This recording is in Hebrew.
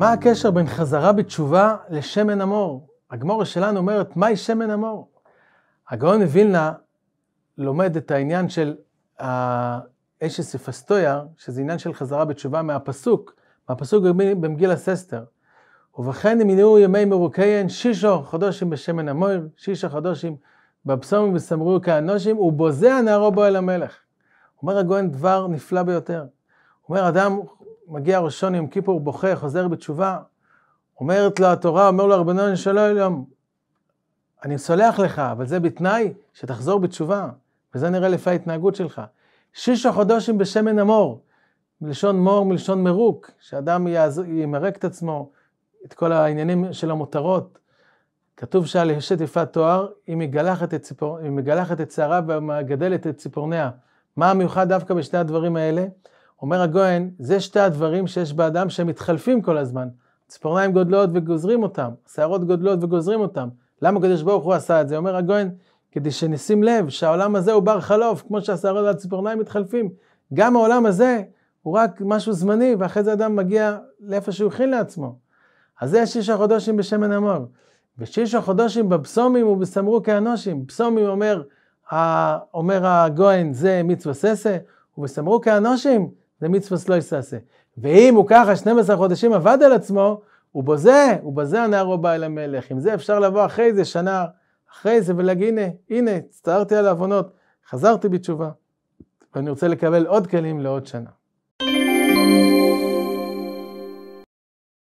מה הקשר בין חזרה בתשובה לשמן המור? הגמורה שלנו אומרת, מהי שמן המור? הגאון מווילנה לומד את העניין של האשס אפסטויה, שזה עניין של חזרה בתשובה מהפסוק, מהפסוק במגיל הססטר. ובכן אם ינאו ימי מרוקיין, שישו חדושים בשמן המור, שישו חדושים בבשום ובסמרו כאנושים, ובוזע נערו בו אל המלך. אומר הגאון דבר נפלא ביותר. אומר אדם מגיע ראשון יום כיפור, בוכה, חוזר בתשובה, אומרת לו התורה, אומר לו רבנון שלום יום, אני סולח לך, אבל זה בתנאי שתחזור בתשובה, וזה נראה לפי ההתנהגות שלך. שישה חודשים בשמן המור, מלשון מור, מלשון מרוק, שאדם ימרק את עצמו, את כל העניינים של המותרות. כתוב שעל אשת יפת תואר, היא מגלחת את, ציפור, היא מגלחת את שערה ומגדלת את ציפורניה. מה המיוחד דווקא בשני הדברים האלה? אומר הגויין, זה שתי הדברים שיש באדם שהם מתחלפים כל הזמן. ציפורניים גודלות וגוזרים אותם, שערות גודלות וגוזרים אותם. למה הקדוש ברוך הוא עשה את זה? אומר הגויין, כדי שנשים לב שהעולם הזה הוא בר חלוף, כמו שהשערות והציפורניים מתחלפים. גם העולם הזה הוא רק משהו זמני, ואחרי זה אדם מגיע לאיפה שהוא הכין לעצמו. אז זה שישה החודשים בשמן המור. ושיש החודשים בבסומים ובסמרו כאנושים. בסומים אומר, אומר הגויין זה מצווה ססה, ובסמרו כאנושים זה מצווה סלויס לא עשה. ואם הוא ככה 12 חודשים עבד על עצמו, הוא ובזה, ובזה הנערו בא אל המלך. עם זה אפשר לבוא אחרי זה, שנה אחרי זה, ולהגיד, הנה, הנה, הצטערתי על העוונות, חזרתי בתשובה, ואני רוצה לקבל עוד כלים לעוד שנה.